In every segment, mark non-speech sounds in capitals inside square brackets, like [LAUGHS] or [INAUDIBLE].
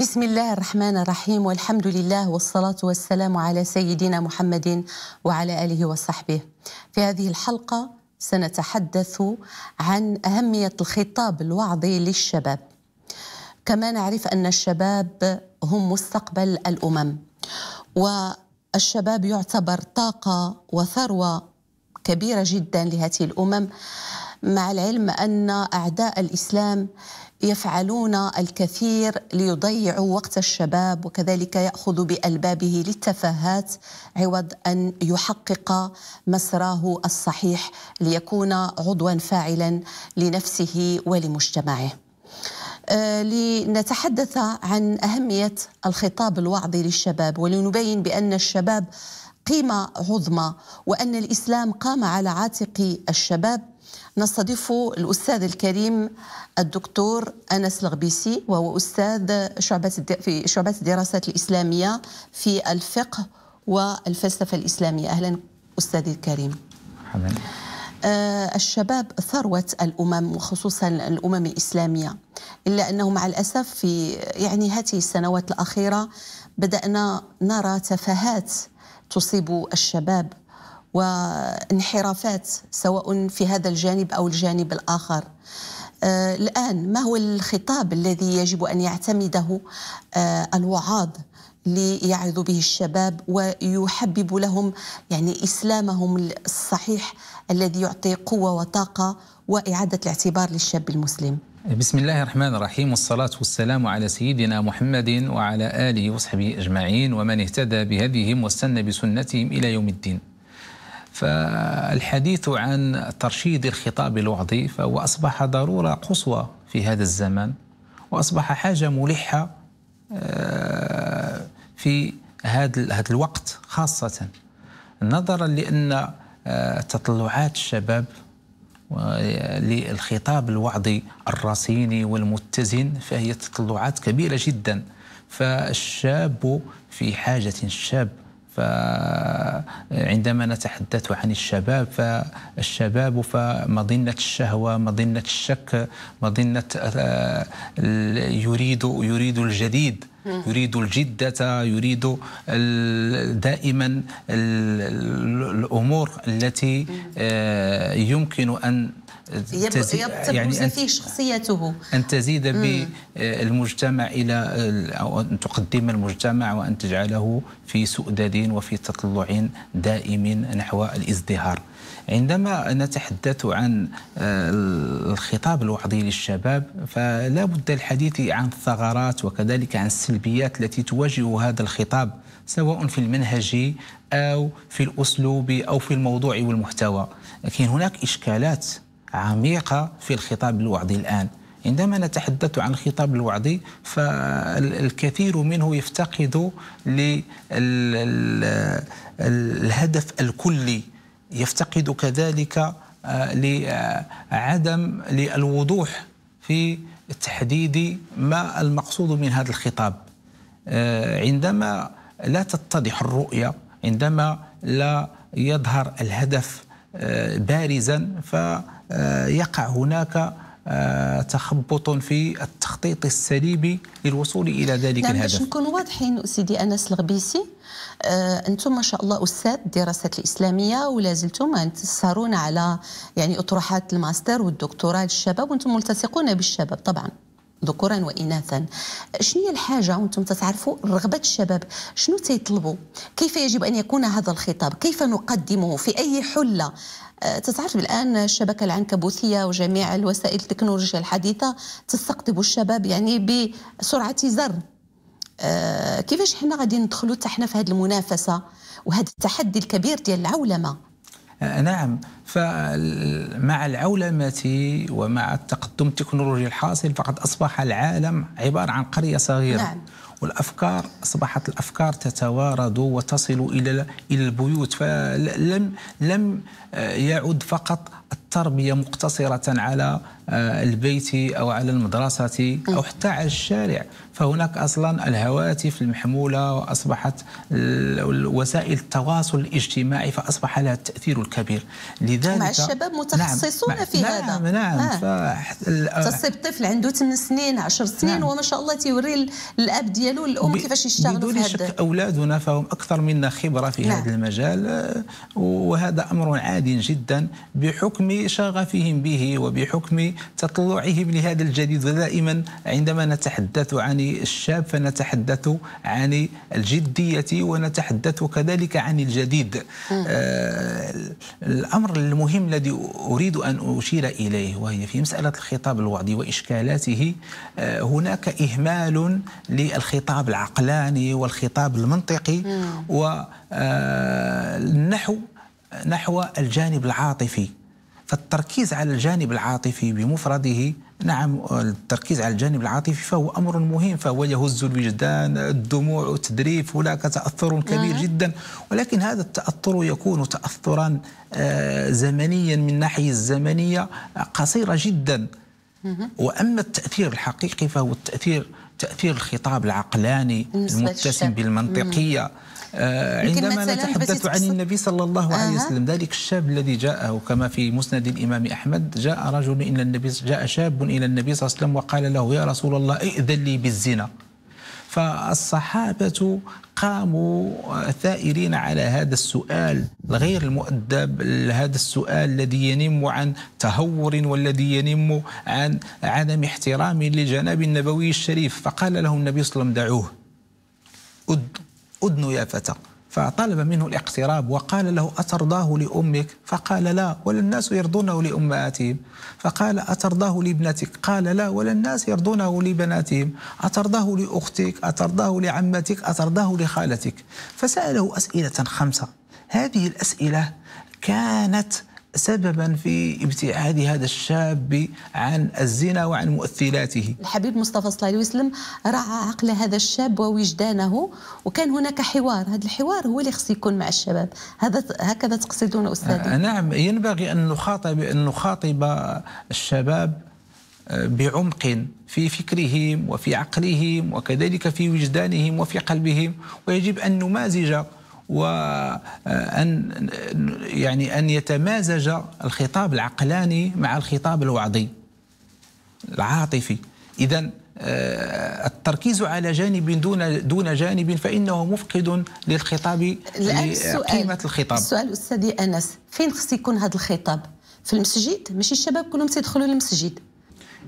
بسم الله الرحمن الرحيم والحمد لله والصلاة والسلام على سيدنا محمد وعلى آله وصحبه في هذه الحلقة سنتحدث عن أهمية الخطاب الوعظي للشباب كما نعرف أن الشباب هم مستقبل الأمم والشباب يعتبر طاقة وثروة كبيرة جدا لهذه الأمم مع العلم أن أعداء الإسلام يفعلون الكثير ليضيعوا وقت الشباب وكذلك ياخذوا بالبابه للتفاهات عوض ان يحقق مسراه الصحيح ليكون عضوا فاعلا لنفسه ولمجتمعه. آه، لنتحدث عن اهميه الخطاب الوعظي للشباب ولنبين بان الشباب قيمه عظمى وان الاسلام قام على عاتق الشباب نستضيف الأستاذ الكريم الدكتور أنس الغبيسي وهو أستاذ شعبة في شعبة الدراسات الإسلامية في الفقه والفلسفة الإسلامية أهلا أستاذي الكريم مرحبا آه، الشباب ثروة الأمم وخصوصا الأمم الإسلامية إلا أنه مع الأسف في يعني هذه السنوات الأخيرة بدأنا نرى تفاهات تصيب الشباب وانحرافات سواء في هذا الجانب أو الجانب الآخر آه، الآن ما هو الخطاب الذي يجب أن يعتمده آه، الوعاظ ليعظ به الشباب ويحبب لهم يعني إسلامهم الصحيح الذي يعطي قوة وطاقة وإعادة الاعتبار للشاب المسلم بسم الله الرحمن الرحيم والصلاة والسلام على سيدنا محمد وعلى آله وصحبه أجمعين ومن اهتدى بهديهم واستنى بسنتهم إلى يوم الدين فالحديث عن ترشيد الخطاب الوعظي فهو أصبح ضرورة قصوى في هذا الزمن وأصبح حاجة ملحة آه، في هذا الوقت خاصة نظرا لأن آه، تطلعات الشباب للخطاب الوعظي الرصيني والمتزن فهي تطلعات كبيرة جدا فالشاب في حاجة الشاب فعندما نتحدث عن الشباب فالشباب فمضنة الشهوة مظنة الشك مظنة آه، يريد يريد الجديد يريد الجدة يريد دائما الأمور التي آه، يمكن أن يبقى يعني أن فيه شخصيته أن تزيد بالمجتمع إلى أو أن تقدم المجتمع وأن تجعله في سؤدد وفي تطلع دائم نحو الازدهار عندما نتحدث عن آه، الخطاب الوعظي للشباب فلا بد الحديث عن الثغرات وكذلك عن السلبيات التي تواجه هذا الخطاب سواء في المنهج أو في الأسلوب أو في الموضوع والمحتوى لكن هناك إشكالات عميقة في الخطاب الوعظي الآن عندما نتحدث عن الخطاب الوعظي فالكثير منه يفتقد للهدف الكلي يفتقد كذلك آه، لعدم آه، للوضوح في تحديد ما المقصود من هذا الخطاب آه، عندما لا تتضح الرؤية عندما لا يظهر الهدف بارزا فيقع هناك آه، تخبط في التخطيط السليم للوصول الى ذلك نعم الهدف. باش نكون واضحين سيدي انس الغبيسي آه انتم ما شاء الله استاذ الدراسات الاسلاميه ولا زلتم تسهرون على يعني اطروحات الماستر والدكتوراه للشباب وانتم ملتصقون بالشباب طبعا. ذكورا واناثا شنو هي الحاجه وانتم تتعرفوا رغبه الشباب شنو تيطلبوا كيف يجب ان يكون هذا الخطاب كيف نقدمه في اي حله آه، تتعرف الان الشبكه العنكبوتيه وجميع الوسائل التكنولوجيا الحديثه تستقطب الشباب يعني بسرعه زر آه، كيفاش حنا غادي ندخلوا حتى حنا في هذه المنافسه وهذا التحدي الكبير ديال العولمه آه، نعم فمع العولمة ومع التقدم التكنولوجي الحاصل فقد أصبح العالم عبارة عن قرية صغيرة نعم. والافكار اصبحت الافكار تتوارد وتصل الى الى البيوت فلم لم آه، يعد فقط التربية مقتصرة على آه، البيت أو على المدرسة أو حتى على الشارع فهناك أصلا الهواتف المحمولة وأصبحت وسائل التواصل الاجتماعي فأصبح لها التأثير الكبير لذلك مع الشباب متخصصون نعم في نعم هذا نعم نعم آه. تصيب آه. طفل عنده 8 سنين 10 سنين نعم وما شاء الله تيوري الأب ديالو الأم كيفاش يشتغلوا في هذا شك أولادنا فهم أكثر منا خبرة في نعم هذا المجال وهذا أمر عادي جدا بحكم بحكم شغفهم به وبحكم تطلعهم لهذا الجديد ودائما عندما نتحدث عن الشاب فنتحدث عن الجدية ونتحدث كذلك عن الجديد آه الأمر المهم الذي أريد أن أشير إليه وهي في مسألة الخطاب الوعدي وإشكالاته آه هناك إهمال للخطاب العقلاني والخطاب المنطقي والنحو آه، نحو الجانب العاطفي فالتركيز على الجانب العاطفي بمفرده نعم التركيز على الجانب العاطفي فهو امر مهم فهو يهز الوجدان الدموع والتدريف هناك تاثر كبير آه. جدا ولكن هذا التاثر يكون تاثرا آه، زمنيا من ناحيه الزمنيه قصيره جدا واما التاثير الحقيقي فهو التاثير تاثير الخطاب العقلاني المتسم بالمنطقيه آه، عندما نتحدث عن النبي صلى الله عليه وسلم ذلك الشاب الذي جاءه كما في مسند الإمام أحمد جاء رجل إلى النبي جاء شاب إلى النبي صلى الله عليه وسلم وقال له يا رسول الله ائذن لي بالزنا فالصحابة قاموا ثائرين على هذا السؤال الغير المؤدب هذا السؤال الذي ينم عن تهور والذي ينم عن عدم احترام للجناب النبوي الشريف فقال له النبي صلى الله عليه وسلم دعوه أدن يا فتى فطلب منه الاقتراب وقال له أترضاه لأمك فقال لا ولا الناس يرضونه لأمهاتهم فقال أترضاه لابنتك قال لا ولا الناس يرضونه لبناتهم أترضاه لأختك أترضاه لعمتك أترضاه لخالتك فسأله أسئلة خمسة هذه الأسئلة كانت سببا في ابتعاد هذا الشاب عن الزنا وعن مؤثراته الحبيب مصطفى صلى الله عليه وسلم رعى عقل هذا الشاب ووجدانه وكان هناك حوار هذا الحوار هو اللي خص يكون مع الشباب هذا هكذا تقصدون أستاذي آه نعم ينبغي أن نخاطب, أن نخاطب الشباب آه، بعمق في فكرهم وفي عقلهم وكذلك في وجدانهم وفي قلبهم ويجب أن نمازج وأن يعني أن يتمازج الخطاب العقلاني مع الخطاب الوعظي العاطفي إذا آه، التركيز على جانب دون دون جانب فانه مفقد للخطاب لقيمه الخطاب السؤال استاذي انس فين خص يكون هذا الخطاب في المسجد ماشي الشباب كلهم تيدخلوا للمسجد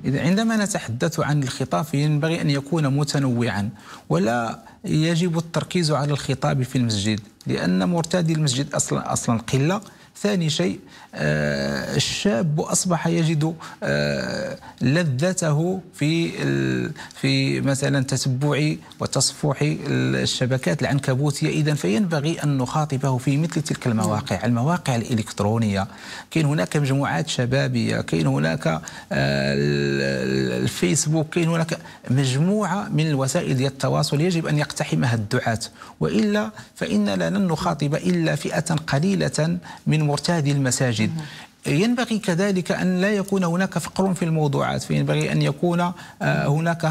إذا عندما نتحدث عن الخطاب ينبغي أن يكون متنوعا ولا يجب التركيز على الخطاب في المسجد لأن مرتادي المسجد أصلا, أصلا قلة ثاني شيء آه، الشاب اصبح يجد آه، لذته في في مثلا تتبع وتصفح الشبكات العنكبوتيه اذا فينبغي ان نخاطبه في مثل تلك المواقع نعم. المواقع الالكترونيه كاين هناك مجموعات شبابيه كاين هناك آه، الفيسبوك كاين هناك مجموعه من الوسائل التواصل يجب ان يقف يقتحمها الدعاة وإلا فإننا لن نخاطب إلا فئة قليلة من مرتادي المساجد ينبغي كذلك أن لا يكون هناك فقر في الموضوعات فينبغي أن يكون آه، هناك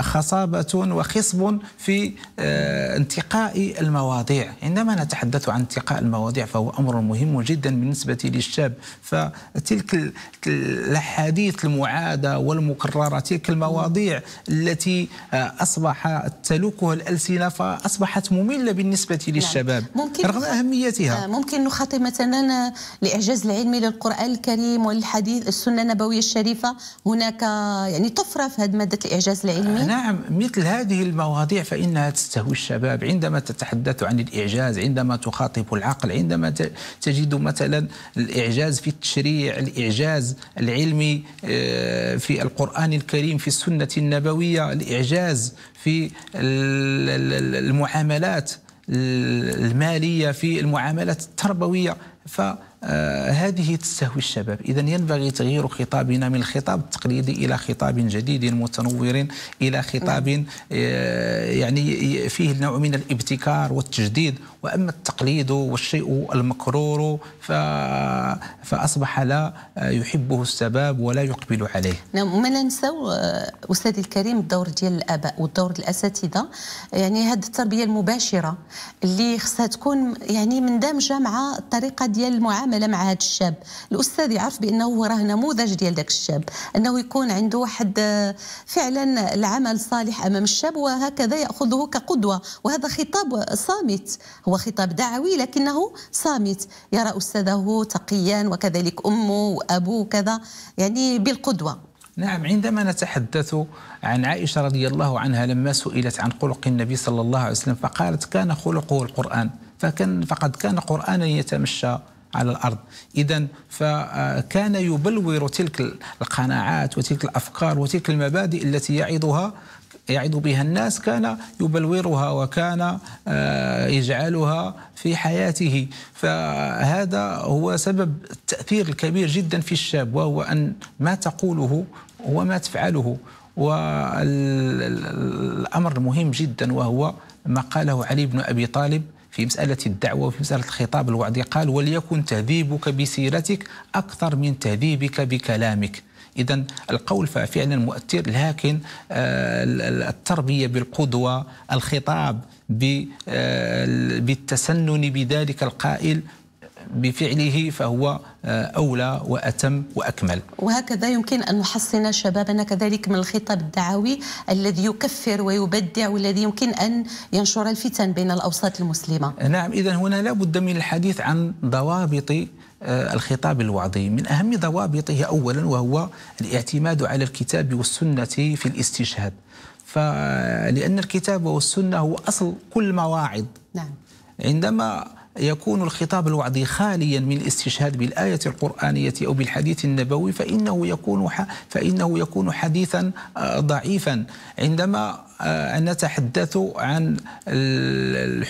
خصابة وخصب في آه، انتقاء المواضيع عندما نتحدث عن انتقاء المواضيع فهو أمر مهم جدا بالنسبة للشاب فتلك الأحاديث المعادة والمكررة تلك المواضيع التي آه، أصبح تلوكها الألسنة فأصبحت مملة بالنسبة نعم. للشباب ممكن رغم أهميتها ممكن نخاطب مثلا الإعجاز العلمي للقرآن القرآن الكريم والحديث السنة النبوية الشريفة هناك يعني طفرة في هذه مادة الإعجاز العلمي آه، نعم مثل هذه المواضيع فإنها تستهوي الشباب عندما تتحدث عن الإعجاز عندما تخاطب العقل عندما تجد مثلا الإعجاز في التشريع الإعجاز العلمي آه، في القرآن الكريم في السنة النبوية الإعجاز في المعاملات الماليه في المعاملات التربويه فهذه تستهوي الشباب إذا ينبغي تغيير خطابنا من الخطاب التقليدي إلى خطاب جديد متنور إلى خطاب نعم. آه، يعني فيه نوع من الابتكار والتجديد وأما التقليد والشيء المكرور فأصبح لا يحبه الشباب ولا يقبل عليه نعم وما لا ننساو آه، أستاذ الكريم الدور ديال الآباء والدور الأساتذة يعني هذه التربية المباشرة اللي خصها تكون يعني مندمجة مع الطريقة ديال المعامله مع هذا الشاب الاستاذ يعرف بانه هو راه نموذج ديال ذاك الشاب انه يكون عنده واحد آه، فعلا العمل صالح امام الشاب وهكذا ياخذه كقدوه وهذا خطاب صامت هو خطاب دعوي لكنه صامت يرى استاذه تقيا وكذلك امه وابوه كذا يعني بالقدوه نعم عندما نتحدث عن عائشة رضي الله عنها لما سئلت عن خلق النبي صلى الله عليه وسلم فقالت كان خلقه القرآن فكان فقد كان قرآنا يتمشى على الأرض إذا فكان يبلور تلك القناعات وتلك الأفكار وتلك المبادئ التي يعظها يعظ بها الناس كان يبلورها وكان آه، يجعلها في حياته فهذا هو سبب التأثير الكبير جدا في الشاب وهو أن ما تقوله هو ما تفعله والأمر المهم جدا وهو ما قاله علي بن أبي طالب في مسألة الدعوة وفي مسألة الخطاب الوعد قال وليكن تهذيبك بسيرتك أكثر من تهذيبك بكلامك إذا القول فعلا مؤثر لكن آه، التربية بالقدوة الخطاب آه، بالتسنن بذلك القائل بفعله فهو آه، أولى وأتم وأكمل وهكذا يمكن أن نحصن شبابنا كذلك من الخطاب الدعوي الذي يكفر ويبدع والذي يمكن أن ينشر الفتن بين الأوساط المسلمة نعم إذا هنا لا بد من الحديث عن ضوابط آه، الخطاب الوعظي من أهم ضوابطه أولا وهو الاعتماد على الكتاب والسنة في الاستشهاد فلأن الكتاب والسنة هو أصل كل مواعظ نعم عندما يكون الخطاب الوعظي خاليا من الاستشهاد بالآية القرآنية أو بالحديث النبوي فإنه يكون فإنه يكون حديثا آه، ضعيفا عندما آه، نتحدث عن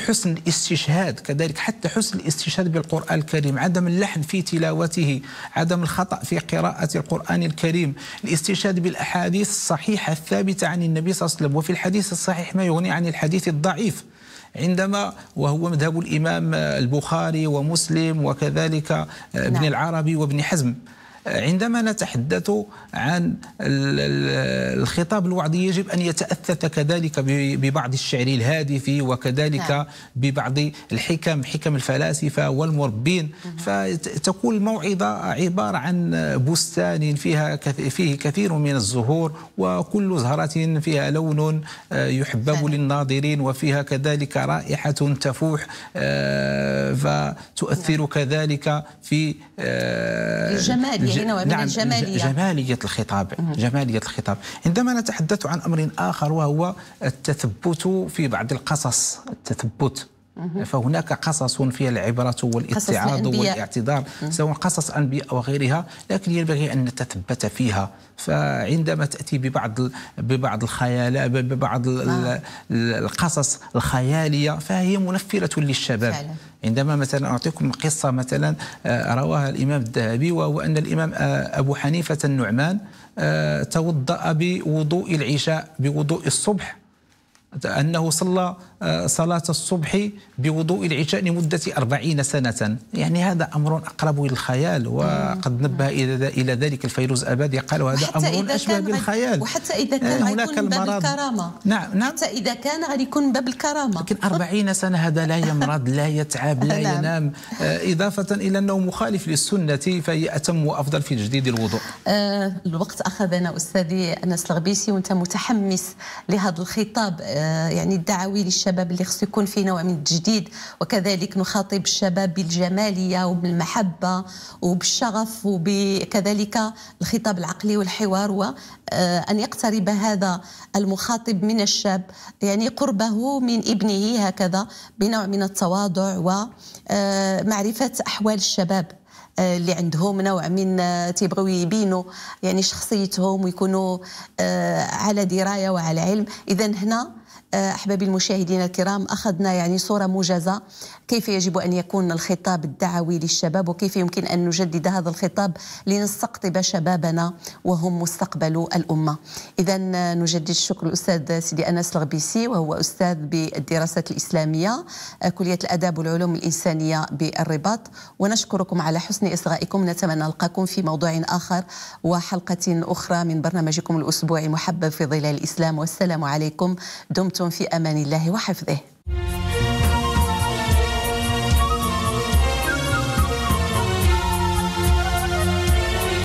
حسن الاستشهاد كذلك حتى حسن الاستشهاد بالقرآن الكريم عدم اللحن في تلاوته عدم الخطأ في قراءة القرآن الكريم الاستشهاد بالأحاديث الصحيحة الثابتة عن النبي صلى الله عليه وسلم وفي الحديث الصحيح ما يغني عن الحديث الضعيف عندما وهو مذهب الإمام البخاري ومسلم وكذلك آه، ابن نعم. العربي وابن حزم عندما نتحدث عن الخطاب الوعدي يجب أن يتأثث كذلك ببعض الشعر الهادف وكذلك نعم. ببعض الحكم حكم الفلاسفة والمربين فتكون الموعظة عبارة عن بستان فيها فيه كثير من الزهور وكل زهرة فيها لون آه، يحبب للناظرين وفيها كذلك رائحة تفوح آه، نعم. فتؤثر كذلك في الجمال آه، الجهة ومن نعم الجمالية جمالية الخطاب جمالية الخطاب عندما نتحدث عن أمر آخر وهو التثبت في بعض القصص التثبت فهناك قصص فيها العبرة والاتعاظ والاعتذار سواء قصص أنبياء وغيرها لكن ينبغي أن نتثبت فيها فعندما تأتي ببعض ببعض الخيال ببعض آه. القصص الخيالية فهي منفرة للشباب فعلا. عندما مثلا أعطيكم قصة مثلا آه، رواها الإمام الذهبي وهو أن الإمام آه، أبو حنيفة النعمان توضأ بوضوء العشاء بوضوء الصبح أنه صلى صلاة الصبح بوضوء العشاء لمدة أربعين سنة يعني هذا أمر أقرب إلى الخيال وقد نبه إلى ذلك الفيروز أبادي قال هذا أمر أشبه بالخيال وحتى إذا كان يعني هناك المرض باب الكرامة نعم نعم حتى إذا كان يكون باب الكرامة لكن أربعين سنة هذا لا يمرض لا يتعب لا [LAUGHS] نعم. ينام آه، إضافة إلى أنه مخالف للسنة فهي أتم وأفضل في تجديد الوضوء آه الوقت أخذنا أستاذي أنس الغبيسي وأنت متحمس لهذا الخطاب آه، يعني الدعوي للشباب الشباب اللي خصو يكون في نوع من التجديد وكذلك نخاطب الشباب بالجماليه وبالمحبه وبالشغف وبكذلك الخطاب العقلي والحوار وان آه، يقترب هذا المخاطب من الشاب يعني قربه من ابنه هكذا بنوع من التواضع ومعرفه آه، احوال الشباب آه، اللي عندهم نوع من تيبغيو يبينوا يعني شخصيتهم ويكونوا على درايه وعلى علم اذا هنا أحبابي المشاهدين الكرام أخذنا يعني صورة موجزة كيف يجب أن يكون الخطاب الدعوي للشباب وكيف يمكن أن نجدد هذا الخطاب لنستقطب شبابنا وهم مستقبل الأمة إذا نجدد الشكر الأستاذ سيدي أنس الغبيسي وهو أستاذ بالدراسات الإسلامية آه، كلية الأداب والعلوم الإنسانية بالرباط ونشكركم على حسن إصغائكم نتمنى نلقاكم في موضوع آخر وحلقة أخرى من برنامجكم الأسبوعي محبب في ظلال الإسلام والسلام عليكم دمتم دمتم في امان الله وحفظه